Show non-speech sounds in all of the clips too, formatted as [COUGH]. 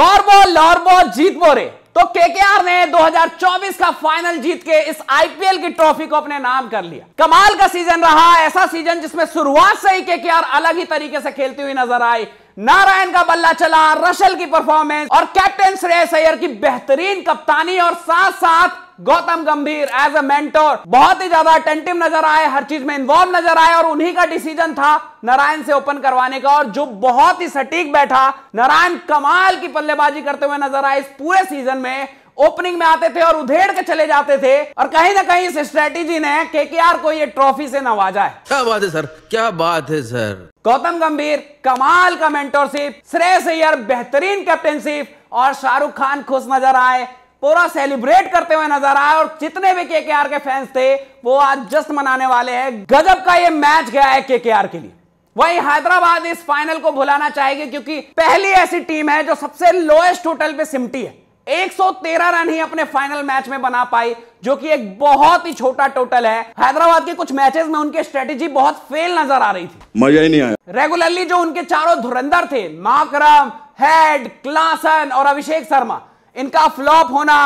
कॉर्बो लॉर्बो जीत मोरे तो केकेआर ने 2024 का फाइनल जीत के इस आईपीएल की ट्रॉफी को अपने नाम कर लिया कमाल का सीजन रहा ऐसा सीजन जिसमें शुरुआत से ही केकेआर अलग ही तरीके से खेलती हुई नजर आई नारायण का बल्ला चला रशल की परफॉर्मेंस और कैप्टन श्रेयस सैयर की बेहतरीन कप्तानी और साथ साथ गौतम गंभीर एज अ मेंटोर बहुत ही ज्यादा अटेंटिव नजर आए हर चीज में इन्वॉल्व नजर आए और उन्हीं का डिसीजन था नारायण से ओपन करवाने का और जो बहुत ही सटीक बैठा नारायण कमाल की बल्लेबाजी करते हुए नजर आए इस पूरे सीजन में ओपनिंग में आते थे और उधेड़ के चले जाते थे और कहीं ना कहीं इस स्ट्रेटेजी ने केकेआर को ये ट्रॉफी से नवाजा है क्या बात है सर क्या बात है सर गौतम गंभीर कमाल का मेंटोरशिप श्रेय सैयर बेहतरीन कैप्टनशिप और शाहरुख खान खुश नजर आए पूरा सेलिब्रेट करते हुए नजर आए और जितने भी केकेआर के फैंस थे वो आज जश्न मनाने वाले हैं गजब का ये मैच गया है केकेआर के लिए वही हैदराबाद इस फाइनल को भुलाना चाहेगी क्योंकि पहली ऐसी टीम है जो सबसे लोएस्ट टोटल पे सिमटी है 113 रन ही अपने फाइनल मैच में बना पाई जो कि एक बहुत ही छोटा टोटल है हैदराबाद के कुछ मैचेस में उनकी स्ट्रेटेजी बहुत फेल नजर आ रही थी मजा ही नहीं आया रेगुलरली जो उनके चारों धुरंधर थे माकरम हेड क्लासन और अभिषेक शर्मा इनका फ्लॉप होना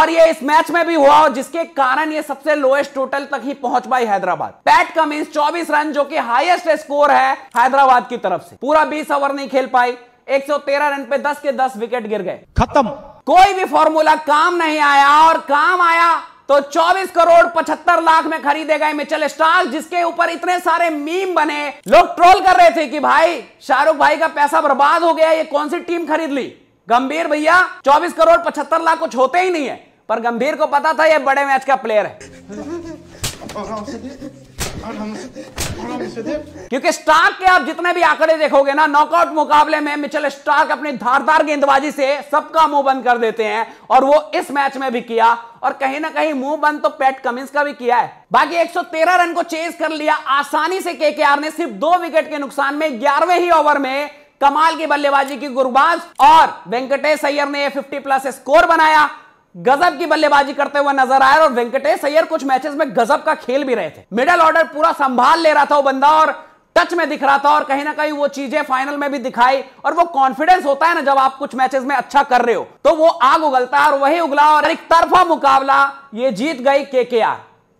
और ये इस मैच में भी हुआ जिसके कारण ये सबसे लोएस्ट टोटल तक ही पहुंच पाई हैदराबाद पैट कमिंस 24 रन जो कि हाईएस्ट स्कोर है हैदराबाद की तरफ से पूरा 20 ओवर नहीं खेल पाई 113 रन पे 10 के 10 विकेट गिर गए खत्म कोई भी फॉर्मूला काम नहीं आया और काम आया तो 24 करोड़ 75 लाख में खरीदे गए मिचल स्टार्क जिसके ऊपर इतने सारे मीम बने लोग ट्रोल कर रहे थे कि भाई शाहरुख भाई का पैसा बर्बाद हो गया ये कौन सी टीम खरीद ली गंभीर भैया 24 करोड़ 75 लाख कुछ होते ही नहीं है पर गंभीर को पता था ये बड़े मैच का प्लेयर है [LAUGHS] क्योंकि स्टार्क के आप जितने भी आंकड़े देखोगे ना नॉकआउट मुकाबले में मिचेल स्टार्क अपनी धारदार गेंदबाजी से सबका मुंह बंद कर देते हैं और वो इस मैच में भी किया और कहीं ना कहीं मुंह बंद तो पैट कमिंस का भी किया है बाकी 113 रन को चेज कर लिया आसानी से केकेआर ने सिर्फ दो विकेट के नुकसान में ग्यारहवें ही ओवर में कमाल की बल्लेबाजी की गुरबाज और वेंकटेश अय्यर ने 50 प्लस स्कोर बनाया गजब की बल्लेबाजी करते हुए नजर आया और वेंकटेश अयर कुछ मैचेस में गजब का खेल भी रहे थे मिडल ऑर्डर पूरा संभाल ले रहा था वो बंदा और टच में दिख रहा था और कहीं ना कहीं वो चीजें फाइनल में भी दिखाई और वो कॉन्फिडेंस होता है ना जब आप कुछ मैचेस में अच्छा कर रहे हो तो वो आग उगलता है और वही उगला और एक तरफा मुकाबला ये जीत गई के के आर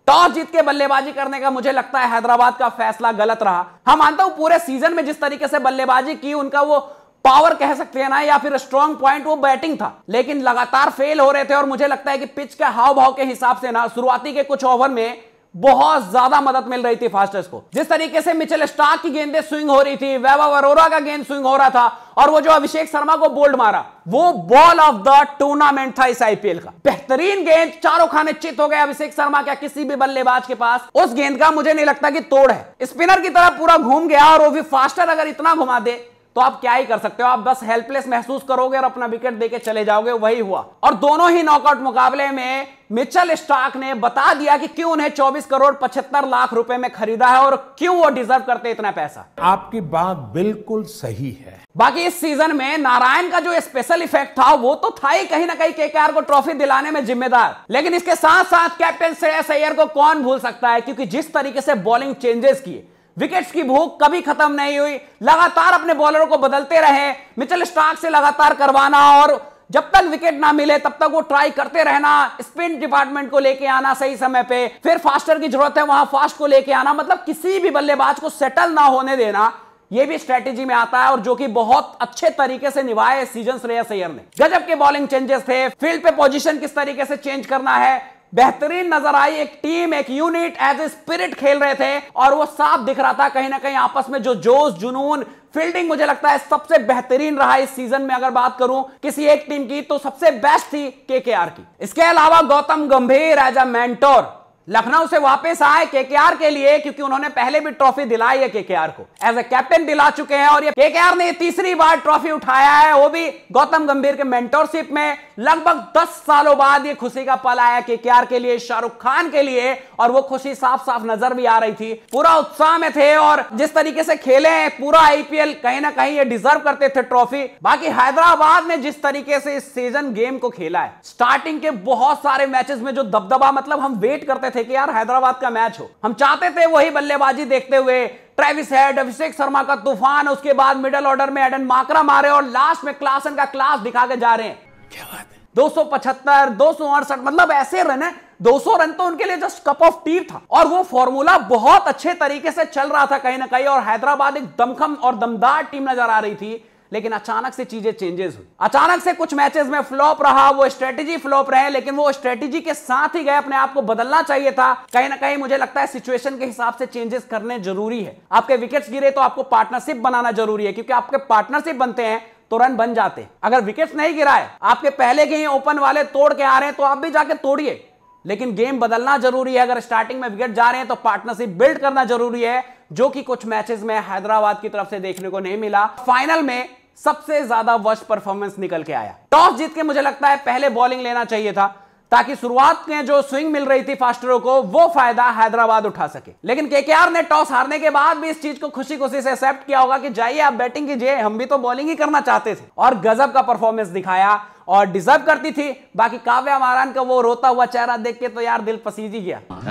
टॉस जीत के बल्लेबाजी करने का मुझे लगता है हैदराबाद का फैसला गलत रहा हम हाँ, मानता हूं पूरे सीजन में जिस तरीके से बल्लेबाजी की उनका वो पावर कह सकते हैं ना या फिर स्ट्रॉन्ग पॉइंट वो बैटिंग था लेकिन लगातार फेल हो रहे थे और मुझे लगता है कि पिच के हाव भाव के हिसाब से ना शुरुआती के कुछ ओवर में बहुत ज्यादा मदद मिल रही थी फास्टर्स को जिस तरीके से मिचेल स्टार्क की गेंदें स्विंग हो रही थी वैभव अरोरा का गेंद स्विंग हो रहा था और वो जो अभिषेक शर्मा को बोल्ड मारा वो बॉल ऑफ द टूर्नामेंट था इस आईपीएल का बेहतरीन गेंद चारों खाने चित हो गए अभिषेक शर्मा क्या किसी भी बल्लेबाज के पास उस गेंद का मुझे नहीं लगता कि तोड़ है स्पिनर की तरह पूरा घूम गया और वो भी फास्टर अगर इतना घुमा दे तो आप क्या ही कर सकते हो आप बस हेल्पलेस महसूस करोगे और अपना विकेट देके चले जाओगे वही हुआ और दोनों ही नॉकआउट मुकाबले में मिचल स्टॉक ने बता दिया कि क्यों उन्हें 24 करोड़ पचहत्तर लाख रुपए में खरीदा है और क्यों वो डिजर्व करते इतना पैसा आपकी बात बिल्कुल सही है बाकी इस सीजन में नारायण का जो स्पेशल इफेक्ट था वो तो था ही कहीं ना कहीं केकेआर को ट्रॉफी दिलाने में जिम्मेदार लेकिन इसके साथ साथ कैप्टन श्रेयस अय्यर को कौन भूल सकता है क्योंकि जिस तरीके से बॉलिंग चेंजेस किए विकेट्स की भूख कभी खत्म नहीं हुई लगातार अपने बॉलरों को बदलते रहे मिचल स्टार्क से लगातार करवाना और जब तक विकेट ना मिले तब तक वो ट्राई करते रहना स्पिन डिपार्टमेंट को लेके आना सही समय पे फिर फास्टर की जरूरत है वहां फास्ट को लेके आना मतलब किसी भी बल्लेबाज को सेटल ना होने देना ये भी स्ट्रेटेजी में आता है और जो कि बहुत अच्छे तरीके से निभाए सीजन श्रेयस सैयर ने गजब के बॉलिंग चेंजेस थे फील्ड पे पोजीशन किस तरीके से चेंज करना है बेहतरीन नजर आई एक टीम एक यूनिट एज ए स्पिरिट खेल रहे थे और वो साफ दिख रहा था कहीं ना कहीं आपस में जो जोश जुनून फील्डिंग मुझे लगता है सबसे बेहतरीन रहा इस सीजन में अगर बात करूं किसी एक टीम की तो सबसे बेस्ट थी केकेआर की इसके अलावा गौतम गंभीर एज अ मेंटोर लखनऊ से वापस आए केकेआर के लिए क्योंकि उन्होंने पहले भी ट्रॉफी दिलाई है केकेआर को एज ए कैप्टन दिला चुके हैं और ये केकेआर ने तीसरी बार ट्रॉफी उठाया है वो भी गौतम गंभीर के मेंटोरशिप में लगभग 10 सालों बाद ये खुशी का पल आया केकेआर के लिए शाहरुख खान के लिए और वो खुशी साफ साफ नजर भी आ रही थी पूरा उत्साह में थे और जिस तरीके से खेले हैं पूरा आईपीएल कहीं ना कहीं ये डिजर्व करते थे ट्रॉफी बाकी हैदराबाद ने जिस तरीके से इस सीजन गेम को खेला है स्टार्टिंग के बहुत सारे मैचेस में जो दबदबा मतलब हम वेट करते थे કે યાર હૈદરાબાદ કા મેચ હો હમ ચાહતે تھے વોહી બल्लेबाजी देखते हुए ટ્રેવિસ હેડ ઓફ સિક્સ શર્મા કા તુફાન اسકે બાદ મિડલ ઓર્ડર મે એડન માકરા મારે ઓર લાસ્ટ મે ક્લાસન કા ક્લાસ દિખાકે જા રહે હે ક્યા બાત હે 275 268 મતલબ એસે રન હે 200 રન તો ઉનકે લિયે જસ્ટ કપ ઓફ ટીર થા ઓર વો ફોર્મ્યુલા બહોત ache tareeke se chal raha tha kahin na kahin aur hyderabad ek damkham aur damdaar team nazar aa rahi thi लेकिन अचानक से चीजें चेंजेस हुई अचानक से कुछ मैचेस में फ्लॉप रहा वो स्ट्रेटेजी फ्लॉप रहे लेकिन वो स्ट्रेटेजी के साथ ही गए अपने आप को बदलना चाहिए था कहीं ना कहीं मुझे लगता है सिचुएशन के हिसाब से चेंजेस करने जरूरी है आपके विकेट्स गिरे तो आपको पार्टनरशिप बनाना जरूरी है क्योंकि आपके पार्टनरशिप बनते हैं तो रन बन जाते हैं अगर विकेट नहीं गिराए आपके पहले के ही ओपन वाले तोड़ के आ रहे हैं तो आप भी जाके तोड़िए लेकिन गेम बदलना जरूरी है अगर स्टार्टिंग में विकेट जा रहे हैं तो पार्टनरशिप बिल्ड करना जरूरी है जो कि कुछ मैचेस में हैदराबाद की तरफ से देखने को नहीं मिला फाइनल में सबसे ज्यादा वर्ष परफॉर्मेंस निकल के आया टॉस जीत के मुझे लगता है पहले बॉलिंग लेना चाहिए था ताकि शुरुआत में जो स्विंग मिल रही थी फास्टरों को वो फायदा हैदराबाद उठा सके लेकिन केकेआर ने टॉस हारने के बाद भी इस चीज को खुशी खुशी से एक्सेप्ट किया होगा कि जाइए आप बैटिंग कीजिए हम भी तो बॉलिंग ही करना चाहते थे और गजब का परफॉर्मेंस दिखाया और डिजर्व करती थी बाकी काव्या मारान का वो रोता हुआ चेहरा देख के तो यार दिल पसीजी गया है? हाँ?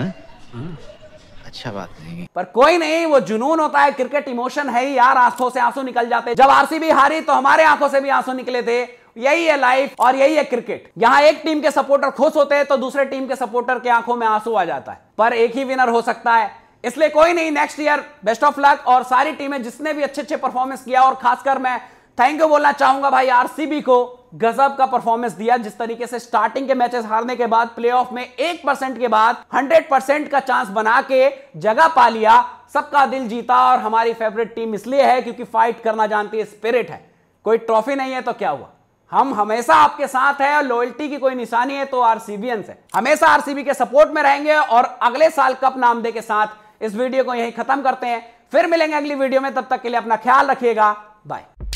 है? अच्छा बात नहीं पर कोई नहीं वो जुनून होता है क्रिकेट इमोशन है ही यार आंखों से आंसू निकल जाते जब आरसीबी हारी तो हमारे आंखों से भी आंसू निकले थे यही है लाइफ और यही है क्रिकेट यहाँ एक टीम के सपोर्टर खुश होते हैं तो दूसरे टीम के सपोर्टर के आंखों में आंसू आ जाता है पर एक ही विनर हो सकता है इसलिए कोई नहीं next year best of luck और सारी टीमें जिसने भी अच्छे अच्छे परफॉर्मेंस किया और खासकर मैं थैंक यू बोलना चाहूंगा भाई आरसीबी को गजब का परफॉर्मेंस दिया जिस तरीके से स्टार्टिंग के मैचेस हारने के बाद प्लेऑफ में एक परसेंट के बाद हंड्रेड परसेंट का चांस बना के जगह पा लिया सबका दिल जीता और हमारी फेवरेट टीम इसलिए है क्योंकि फाइट करना जानती है स्पिरिट है कोई ट्रॉफी नहीं है तो क्या हुआ हम हमेशा आपके साथ है और लॉयल्टी की कोई निशानी है तो आरसीबीएंस है हमेशा आरसीबी के सपोर्ट में रहेंगे और अगले साल कप नाम दे के साथ इस वीडियो को यही खत्म करते हैं फिर मिलेंगे अगली वीडियो में तब तक के लिए अपना ख्याल रखिएगा बाय